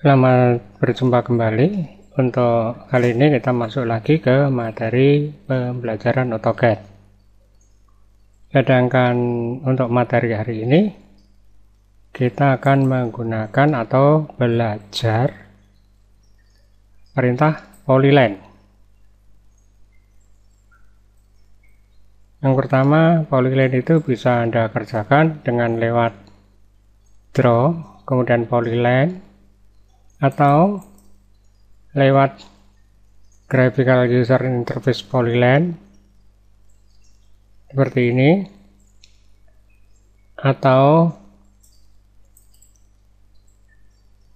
Selamat berjumpa kembali. Untuk kali ini kita masuk lagi ke materi pembelajaran AutoCAD. Sedangkan untuk materi hari ini kita akan menggunakan atau belajar perintah polyline. Yang pertama, polyline itu bisa Anda kerjakan dengan lewat draw, kemudian polyline atau lewat graphical user interface polyline seperti ini atau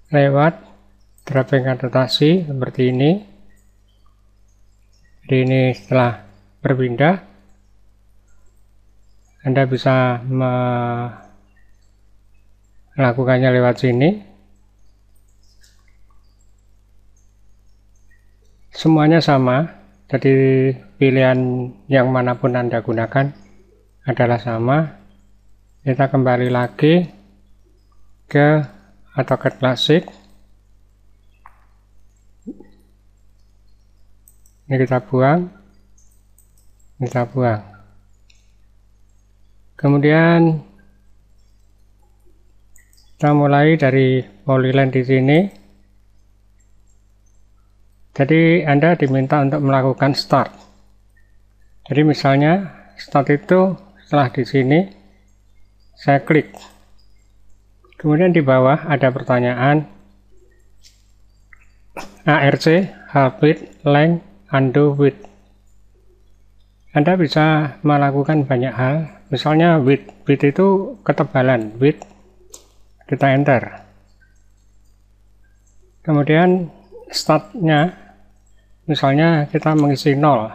lewat grafik adaptasi seperti ini jadi ini setelah berpindah Anda bisa melakukannya lewat sini semuanya sama jadi pilihan yang manapun anda gunakan adalah sama kita kembali lagi ke ke klasik. ini kita buang kita buang kemudian kita mulai dari polyline di sini jadi Anda diminta untuk melakukan start. Jadi misalnya start itu setelah di sini saya klik. Kemudian di bawah ada pertanyaan ARC width length undo width. Anda bisa melakukan banyak hal. Misalnya width, width itu ketebalan, width kita enter. Kemudian startnya misalnya kita mengisi 0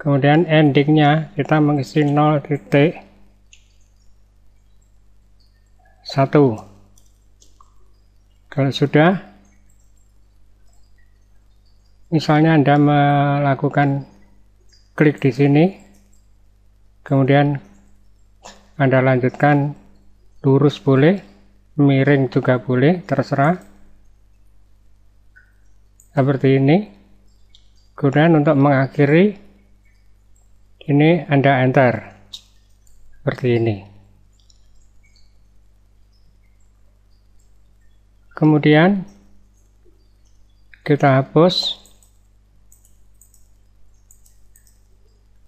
kemudian endingnya kita mengisi 0 titik 1 kalau sudah misalnya Anda melakukan klik di sini kemudian Anda lanjutkan lurus boleh miring juga boleh terserah seperti ini kemudian untuk mengakhiri ini Anda enter seperti ini kemudian kita hapus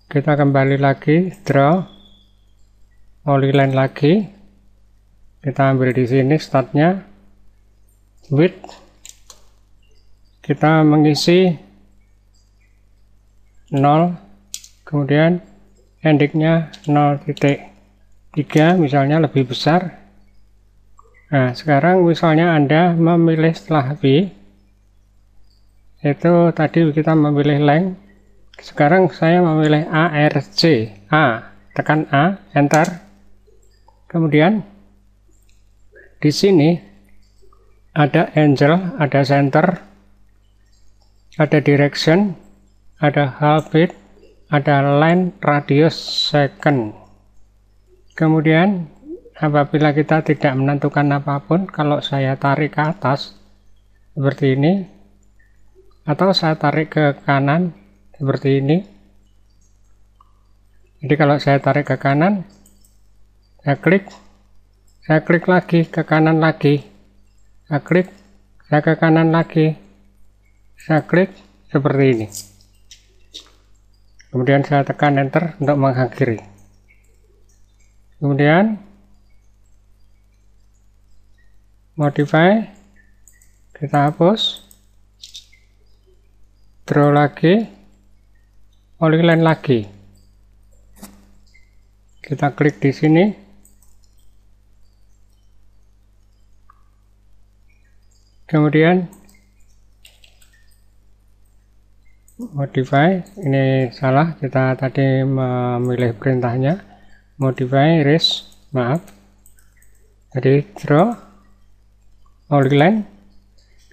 kita kembali lagi draw polyline lagi kita ambil di sini startnya width kita mengisi 0 kemudian endingnya 0.3 misalnya lebih besar nah sekarang misalnya anda memilih setelah B itu tadi kita memilih length sekarang saya memilih ARC A tekan A enter kemudian di sini ada angel ada center ada direction ada half bit ada line radius second kemudian apabila kita tidak menentukan apapun kalau saya tarik ke atas seperti ini atau saya tarik ke kanan seperti ini jadi kalau saya tarik ke kanan saya klik saya klik lagi ke kanan lagi saya klik saya ke kanan lagi saya klik seperti ini kemudian saya tekan enter untuk mengakhiri kemudian modify kita hapus draw lagi polyline lagi kita klik di sini kemudian modify ini salah kita tadi memilih perintahnya modify race maaf jadi draw only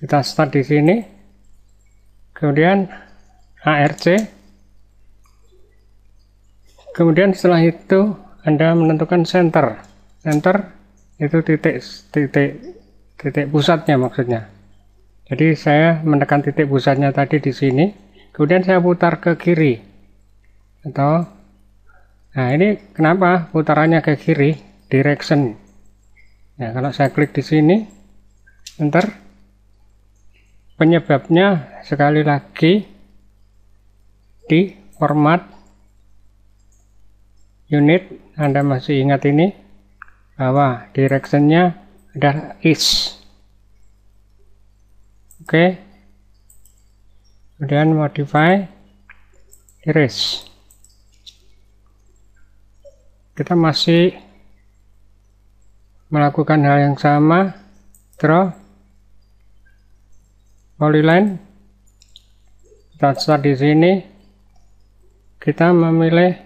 kita start di sini kemudian ARC kemudian setelah itu Anda menentukan center center itu titik titik titik pusatnya maksudnya jadi saya menekan titik pusatnya tadi di sini kemudian saya putar ke kiri atau nah ini kenapa putarannya ke kiri direction nah kalau saya klik di sini enter penyebabnya sekali lagi di format unit Anda masih ingat ini bahwa directionnya adalah is oke okay kemudian modify iris kita masih melakukan hal yang sama draw polyline kita start di sini kita memilih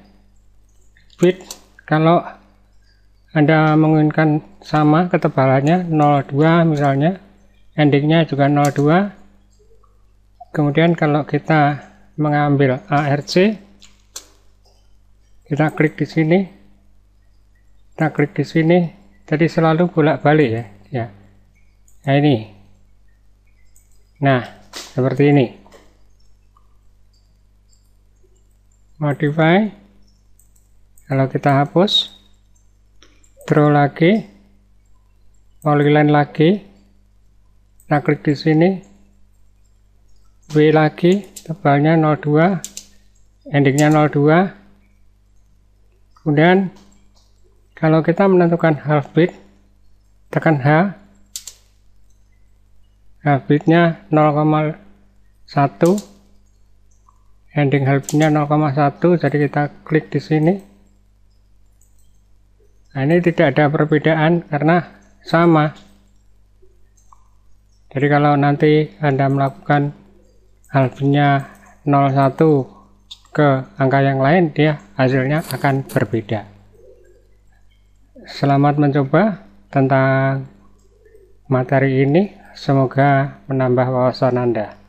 bit kalau anda menginginkan sama ketebalannya 02 misalnya endingnya juga 02 kemudian kalau kita mengambil ARC kita klik di sini kita klik di sini jadi selalu bolak-balik ya ya nah ini nah seperti ini modify kalau kita hapus draw lagi polyline lagi kita klik di sini W lagi tebalnya 02 endingnya 02 kemudian kalau kita menentukan half bit tekan H half bitnya 0,1 ending half bitnya 0,1 jadi kita klik di sini nah ini tidak ada perbedaan karena sama jadi kalau nanti Anda melakukan alfanya 01 ke angka yang lain dia hasilnya akan berbeda selamat mencoba tentang materi ini semoga menambah wawasan anda